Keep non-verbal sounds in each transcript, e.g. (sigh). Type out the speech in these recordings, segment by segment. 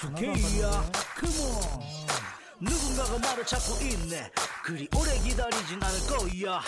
좋게야 컴온 누군가가 말을 찾고 있네 그리 오래 기다리진 않을 거야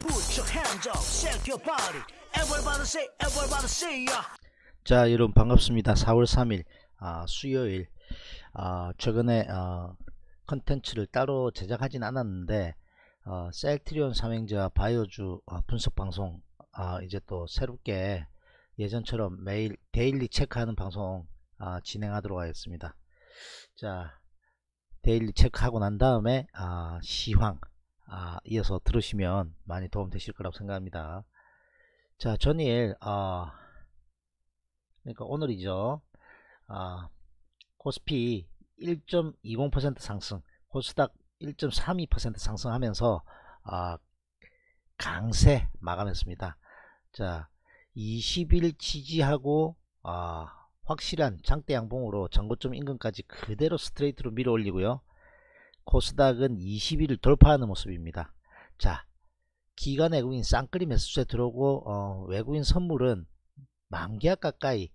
Put your hands up, shake your body Everybody say, everybody say yeah. 자 여러분 반갑습니다 4월 3일 아, 수요일 아, 최근에 어, 컨텐츠를 따로 제작하진 않았는데 어, 셀트리온 삼행자 바이오주 어, 분석 방송 아, 이제 또 새롭게 예전처럼 매일 데일리 체크하는 방송 아, 진행하도록 하겠습니다. 자, 데일리 체크하고 난 다음에 아, 시황 아, 이어서 들으시면 많이 도움 되실 거라고 생각합니다. 자, 전일 아, 그러니까 오늘이죠. 아, 코스피 1.20% 상승, 코스닥 1.32% 상승하면서 아, 강세 마감했습니다. 자, 20일 지지하고 아, 확실한 장대 양봉으로 전고점 인근까지 그대로 스트레이트로 밀어 올리고요. 코스닥은 20일을 돌파하는 모습입니다. 자, 기간 외국인 쌍끌이 매수세 들어오고 어, 외국인 선물은 만기약 가까이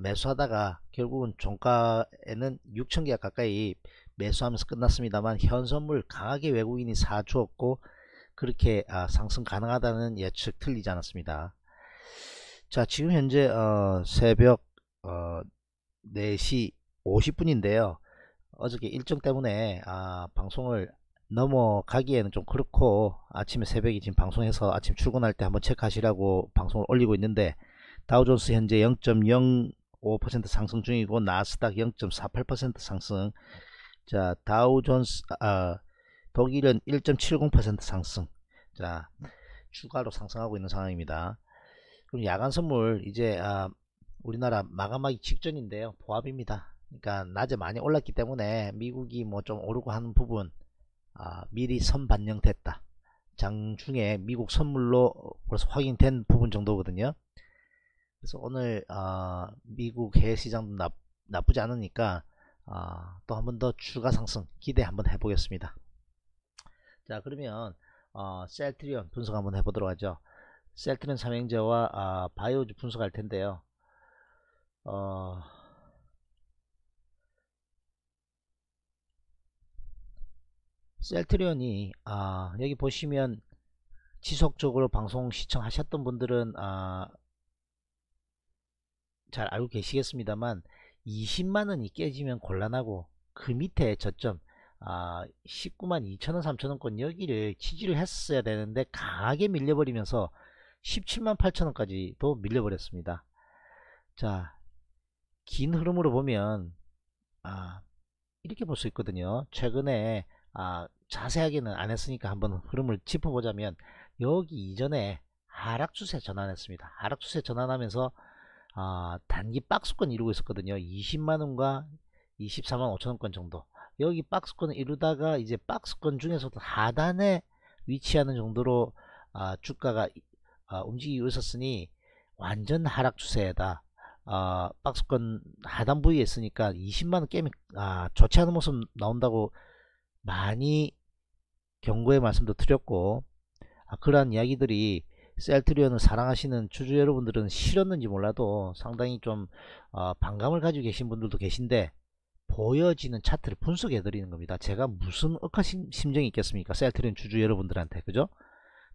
매수하다가 결국은 종가에는 6천기약 가까이 매수하면서 끝났습니다만 현 선물 강하게 외국인이 사주었고 그렇게 아, 상승 가능하다는 예측 틀리지 않았습니다. 자 지금 현재 어, 새벽 어, 4시 50분인데요. 어저께 일정 때문에 아, 방송을 넘어가기에는 좀 그렇고 아침에 새벽에 지금 방송해서 아침 출근할 때 한번 체크하시라고 방송을 올리고 있는데 다우존스 현재 0.05% 상승 중이고 나스닥 0.48% 상승 자 다우존스 아, 독일은 1.70% 상승 자 네. 추가로 상승하고 있는 상황입니다 그럼 야간 선물 이제 아, 우리나라 마감하기 직전인데요. 보합입니다. 그러니까 낮에 많이 올랐기 때문에 미국이 뭐 좀 오르고 하는 부분 아, 미리 선 반영됐다. 장중에 미국 선물로 벌써 확인된 부분 정도거든요. 그래서 오늘 아, 미국 해외 시장도 나, 나쁘지 않으니까 아, 또한 번 더 추가 상승 기대 한번 해보겠습니다. 자 그러면 어, 셀트리온 분석 한번 해보도록 하죠. 셀트리온 삼행제와 아, 바이오즈 분석할 텐데요. 어, 셀트리온이 아, 여기 보시면 지속적으로 방송 시청하셨던 분들은 아, 잘 알고 계시겠습니다만 20만원이 깨지면 곤란하고 그 밑에 저점 아, 19만 2천원 3천원권 여기를 지지를 했어야 되는데 강하게 밀려버리면서 17만 8천원까지도 밀려버렸습니다 자긴 흐름으로 보면 아, 이렇게 볼 수 있거든요. 최근에 아, 자세하게는 안 했으니까 한번 흐름을 짚어보자면 여기 이전에 하락 추세 전환했습니다. 하락 추세 전환하면서 아, 단기 박스권 이루고 있었거든요. 20만원과 24만 5천원권 정도 여기 박스권을 이루다가 이제 박스권 중에서도 하단에 위치하는 정도로 아, 주가가 아, 움직이고 있었으니 완전 하락 추세다 아, 박스권 하단 부위에 있으니까 20만원 게임이 아, 좋지 않은 모습 나온다고 많이 경고의 말씀도 드렸고 아, 그러한 이야기들이 셀트리온을 사랑하시는 주주 여러분들은 싫었는지 몰라도 상당히 좀 어, 반감을 가지고 계신 분들도 계신데 보여지는 차트를 분석해 드리는 겁니다. 제가 무슨 억하심 심정이 있겠습니까? 셀트리온 주주 여러분들한테 그죠?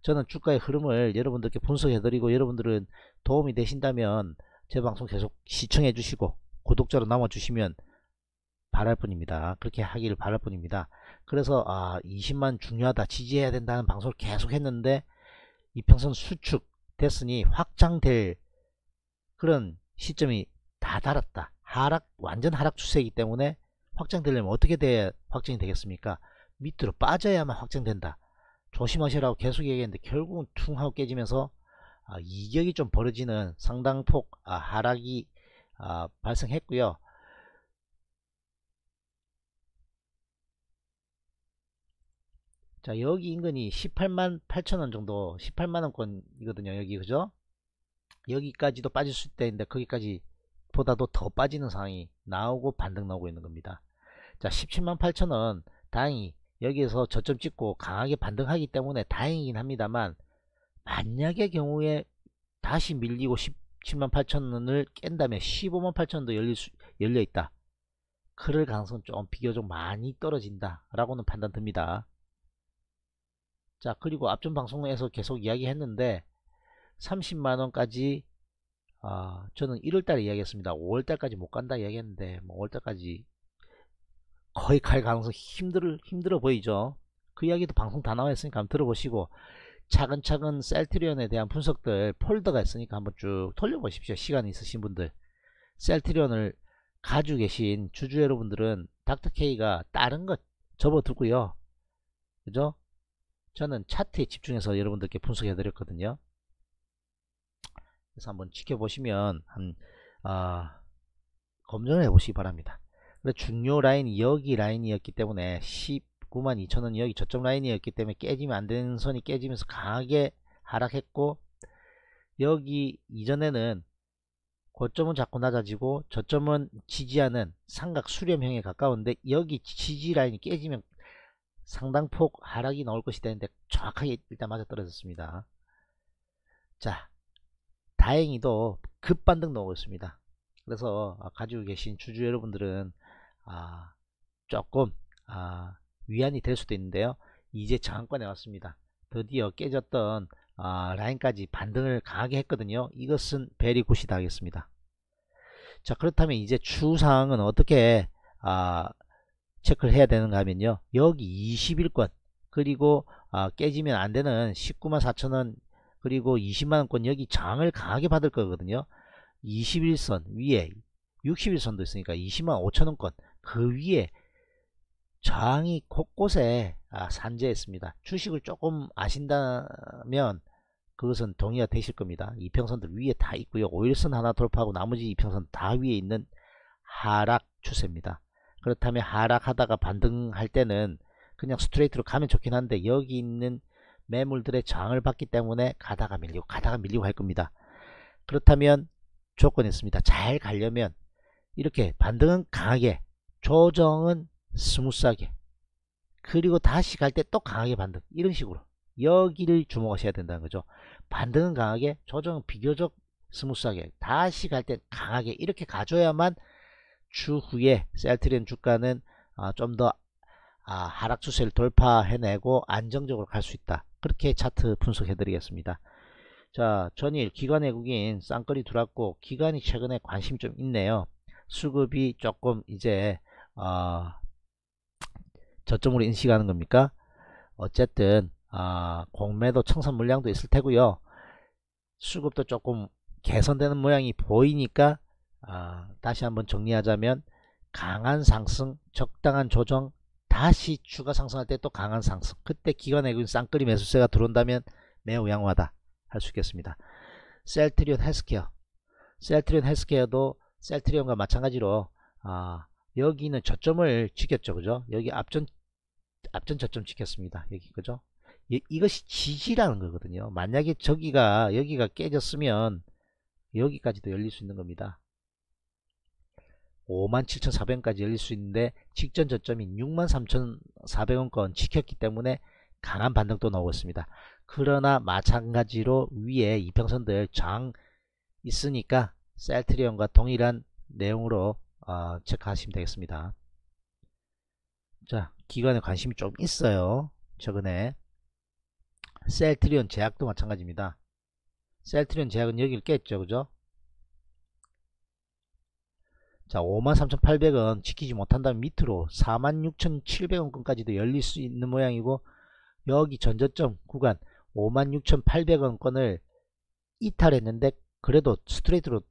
저는 주가의 흐름을 여러분들께 분석해 드리고 여러분들은 도움이 되신다면 제 방송 계속 시청해 주시고 구독자로 남아 주시면 바랄 뿐입니다. 그렇게 하기를 바랄 뿐입니다. 그래서 아 20만 중요하다 지지해야 된다는 방송을 계속 했는데 이평선 수축 됐으니 확장될 그런 시점이 다 달았다. 하락 완전 하락 추세이기 때문에 확장되려면 어떻게 돼야 확정이 되겠습니까? 밑으로 빠져야만 확장된다. 조심하시라고 계속 얘기했는데 결국은 퉁 하고 깨지면서 아, 이격이 좀 벌어지는 상당폭 아, 하락이 아, 발생했고요. 자 여기 인근이 18만 8천원 정도 18만원권이거든요 여기 그죠 여기까지도 빠질 수 있다는데 거기까지 보다도 더 빠지는 상황이 나오고 반등 나오고 있는 겁니다 자 17만 8천원 다행히 여기에서 저점 찍고 강하게 반등하기 때문에 다행이긴 합니다만 만약에 경우에 다시 밀리고 17만 8천원을 깬다면 15만 8천원도 열릴 수, 열려있다. 그럴 가능성은 좀 비교적 많이 떨어진다. 라고는 판단 듭니다. 자 그리고 앞전 방송에서 계속 이야기했는데 30만원까지 어, 아, 저는 1월달에 이야기했습니다. 5월달까지 못간다 이야기했는데 뭐 5월달까지 거의 갈 가능성 힘들, 힘들어 보이죠. 그 이야기도 방송 다 나와있으니까 한번 들어보시고 차근차근 셀트리온에 대한 분석들 폴더가 있으니까 한번 쭉 돌려보십시오. 시간 있으신 분들 셀트리온을 가지고 계신 주주 여러분들은 닥터케이가 다른 것 접어두고요. 그죠? 저는 차트에 집중해서 여러분들께 분석해 드렸거든요. 그래서 한번 지켜보시면 한 아, 검증을 해보시기 바랍니다. 근데 중요 라인 여기 라인이었기 때문에 10 92,000원 여기 저점 라인이었기 때문에 깨지면 안되는 선이 깨지면서 강하게 하락했고 여기 이전에는 고점은 자꾸 낮아지고 저점은 지지하는 삼각 수렴형에 가까운데 여기 지지 라인이 깨지면 상당폭 하락이 나올 것이 되는데 정확하게 일단 맞아떨어졌습니다. 자 다행히도 급반등 나오고 있습니다. 그래서 아, 가지고 계신 주주 여러분들은 아, 조금 아, 위안이 될 수도 있는데요. 이제 저항권에 왔습니다. 드디어 깨졌던 아, 라인까지 반등을 강하게 했거든요. 이것은 베리 굿이다 하겠습니다. 자 그렇다면 이제 추상은 어떻게 아, 체크를 해야 되는가 하면요. 여기 21권 그리고 아, 깨지면 안되는 19만 4천원 그리고 20만원권 여기 장을 강하게 받을 거거든요. 21선 위에 60일선도 있으니까 20만 5천원권 그 위에 저항이 곳곳에 아, 산재했습니다. 주식을 조금 아신다면 그것은 동의가 되실 겁니다. 이평선들 위에 다 있고요. 5일선 하나 돌파하고 나머지 이평선 다 위에 있는 하락 추세입니다. 그렇다면 하락하다가 반등할 때는 그냥 스트레이트로 가면 좋긴 한데 여기 있는 매물들의 저항을 받기 때문에 가다가 밀리고 가다가 밀리고 할 겁니다. 그렇다면 조건이 있습니다. 잘 가려면 이렇게 반등은 강하게 조정은 스무스하게 그리고 다시 갈 때 또 강하게 반등 이런 식으로 여기를 주목하셔야 된다는 거죠 반등은 강하게 조정은 비교적 스무스하게 다시 갈 때 강하게 이렇게 가줘야만 추후에 셀트리온 주가는 어, 아, 좀더 아, 하락 추세를 돌파해내고 안정적으로 갈 수 있다 그렇게 차트 분석해 드리겠습니다 자 전일 기관 외국인 쌍거리 들어왔고 기관이 최근에 관심이 좀 있네요 수급이 조금 이제 어, 저점으로 인식하는 겁니까? 어쨌든 아, 공매도 청산 물량도 있을 테고요. 수급도 조금 개선되는 모양이 보이니까 아, 다시 한번 정리하자면 강한 상승, 적당한 조정, 다시 추가 상승할 때 또 강한 상승. 그때 기관외국인 그 쌍끌이 매수세가 들어온다면 매우 양호하다 할 수 있겠습니다. 셀트리온 헬스케어 셀트리온 헬스케어도 셀트리온과 마찬가지로 아, 여기는 저점을 지켰죠 그죠 여기 앞전 앞전 저점 지켰습니다. 여기 그죠? 이것이 지지라는 거거든요. 만약에 저기가 여기가 깨졌으면 여기까지도 열릴 수 있는 겁니다. 57,400원까지 열릴 수 있는데 직전 저점인 63,400원권 지켰기 때문에 강한 반등도 나오고 있습니다. 그러나 마찬가지로 위에 이평선들 장 있으니까 셀트리온과 동일한 내용으로 어, 체크하시면 되겠습니다. 자, 기관에 관심이 좀 있어요. 최근에 셀트리온 제약도 마찬가지입니다. 셀트리온 제약은 여기를 깼죠. 그죠? 자 53,800원 지키지 못한다면 밑으로 46,700원권까지도 열릴 수 있는 모양이고 여기 전저점 구간 56,800원권을 이탈했는데 그래도 스트레이트로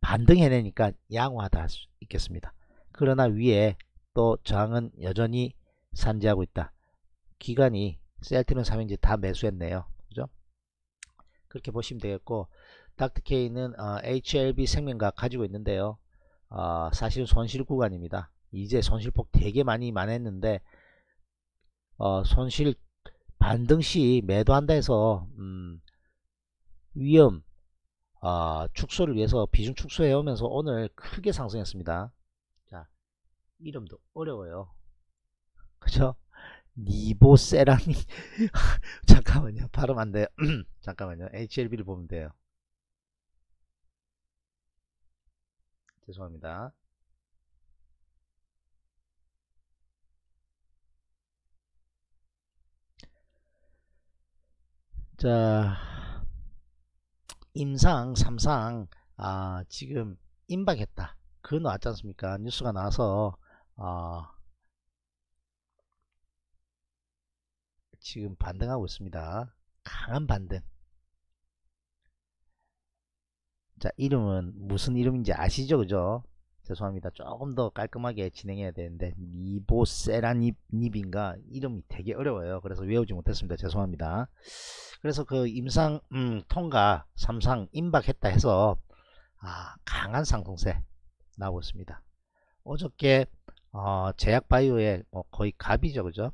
반등해내니까 양호하다 할 수 있겠습니다. 그러나 위에 또 저항은 여전히 산재하고 있다. 기간이 셀트는 3인지다 매수했네요. 그죠? 그렇게 보시면 되겠고 닥터케이는 어, HLB 생명과 가지고 있는데요. 어, 사실은 손실 구간입니다. 이제 손실폭 되게 많이 만했는데 어, 손실 반등 시 매도한다 해서 음, 위험 어, 축소를 위해서 비중 축소해오면서 오늘 크게 상승했습니다. 자 이름도 어려워요. 그죠? 니보세라니 (laughs) 잠깐만요. 발음 안 돼요. (clears throat) 잠깐만요. HLB를 보면 돼요. 죄송합니다. 자 임상 삼상 아 지금 임박했다 그 나왔지 않습니까 뉴스가 나와서 아 지금 반등하고 있습니다. 강한 반등. 자, 이름은 무슨 이름인지 아시죠? 그죠? 죄송합니다. 조금 더 깔끔하게 진행해야 되는데 니보세라닙인가 이름이 되게 어려워요. 그래서 외우지 못했습니다. 죄송합니다. 그래서 그 임상 음, 통과 삼상 임박했다 해서 아, 강한 상승세 나오고 있습니다. 어저께 어, 제약바이오의 뭐 거의 갑이죠, 그죠?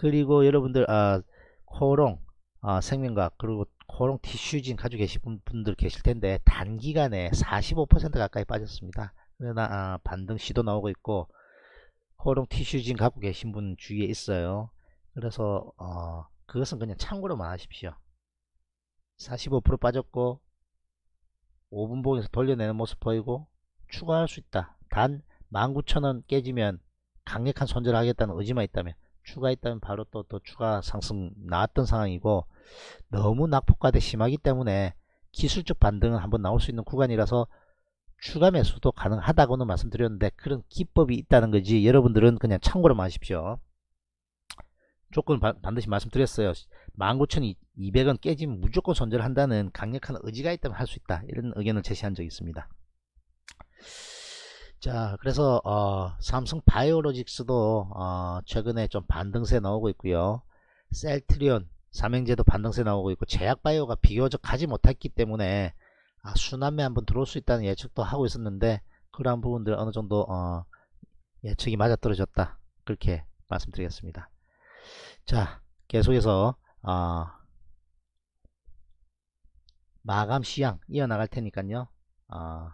그리고 여러분들 아 코롱 아, 생명과학 그리고 코롱 티슈진 가지고 계신 분들 계실 텐데 단기간에 45% 가까이 빠졌습니다. 그러나 아, 반등 시도 나오고 있고 코롱 티슈진 갖고 계신 분 주위에 있어요. 그래서 어, 그것은 그냥 참고로만 하십시오. 45% 빠졌고 5분봉에서 돌려내는 모습 보이고 추가할 수 있다. 단 19,000원 깨지면 강력한 손절하겠다는 의지만 있다면 추가했다면 바로 또, 또 추가 상승 나왔던 상황이고 너무 낙폭과대 심하기 때문에 기술적 반등은 한번 나올 수 있는 구간이라서 추가 매수도 가능하다고는 말씀드렸는데 그런 기법이 있다는 거지 여러분들은 그냥 참고로만 하십시오 조건 반드시 말씀드렸어요 19,200원 깨지면 무조건 손절한다는 강력한 의지가 있다면 할 수 있다 이런 의견을 제시한 적이 있습니다 자 그래서 어, 삼성 바이오로직스도 어, 최근에 좀 반등세 나오고 있고요 셀트리온 삼행제도 반등세 나오고 있고 제약바이오가 비교적 가지 못했기 때문에 아, 순환매 한번 들어올 수 있다는 예측도 하고 있었는데 그러한 부분들 어느정도 어, 예측이 맞아떨어졌다 그렇게 말씀드리겠습니다 자 계속해서 어, 마감 시향 이어나갈 테니까요 어,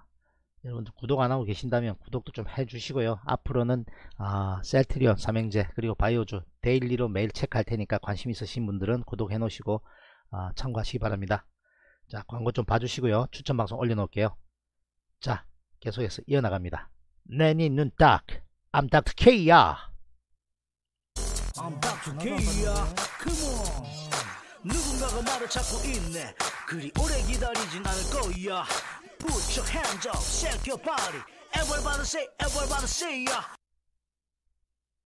여러분들 구독 안하고 계신다면 구독도 좀 해주시고요 앞으로는 아, 셀트리온 삼행제 그리고 바이오주 데일리로 매일 체크할 테니까 관심 있으신 분들은 구독해 놓으시고 아, 참고하시기 바랍니다 자 광고 좀 봐주시고요 추천 방송 올려놓을게요 자 계속해서 이어나갑니다 내니 눈딱 I'm Dr. K야 I'm Dr. K야 Come on 누군가가 말을 찾고 있네 그리 오래 기다리진 않을 거야 Put your hands up, shake your body. Everybody say, everybody say, yeah.